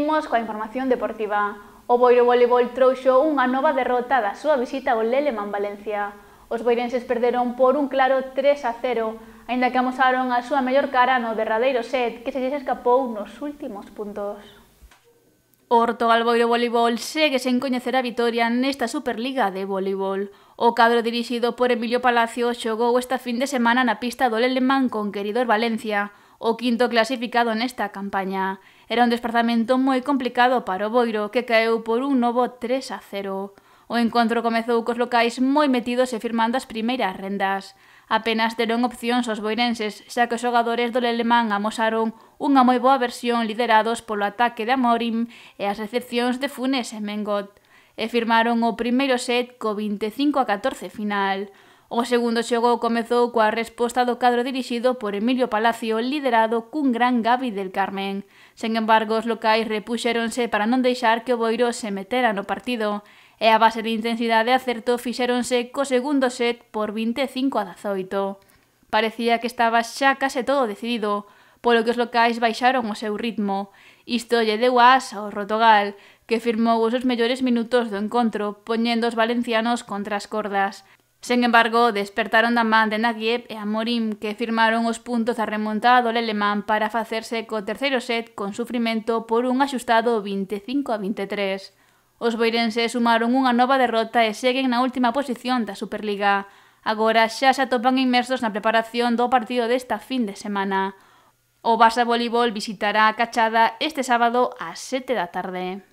Imos coa información deportiva. O Boiro Voleibol trouxo unha nova derrota da súa visita ao Leleman Valencia. Os boirenses perderon por un claro 3 a 0, aínda que amosaron a súa mellor cara no derradeiro set que se escapou nos últimos puntos. O Ortogal Boiro Voleibol segue sen coñecer a vitoria nesta Superliga de Voleibol. O cadro dirixido por Emilio Palacio xogou esta fin de semana na pista do Leleman con Queridor Valencia, o quinto clasificado nesta campaña. Era un desplazamento moi complicado para o Boiro, que caeu por un novo 3 a 0. O encontro comezou cos locais moi metidos e firmando as primeiras rendas. Apenas deron opcións aos boirenses, xa que os xogadores do Lelemán amosaron unha moi boa versión liderados polo ataque de Amorim e as recepcións de Funes e Mengot, e firmaron o primeiro set co 25 a 14 final. O segundo xogo comezou coa resposta do cadro dirixido por Emilio Palacio, liderado cun gran Gavi del Carmen. Sen embargo, os locais repuxéronse para non deixar que o Boiro se metera no partido, e a base de intensidade de acerto fixéronse co segundo set por 25 a 18. Parecía que estaba xa case todo decidido, polo que os locais baixaron o seu ritmo. Isto lle deu as ao Rotogal, que firmou os seus mellores minutos do encontro, poñendo os valencianos contra as cordas. Sen embargo, despertaron da man de Nagyev e Amorim que firmaron os puntos da remontada do Lelemán para facerse co terceiro set con sufrimento por un axustado 25 a 23. Os boirenses sumaron unha nova derrota e seguen na última posición da Superliga. Agora xa se atopan inmersos na preparación do partido desta fin de semana. O Barça Voleibol visitará a Cachada este sábado ás 7 da tarde.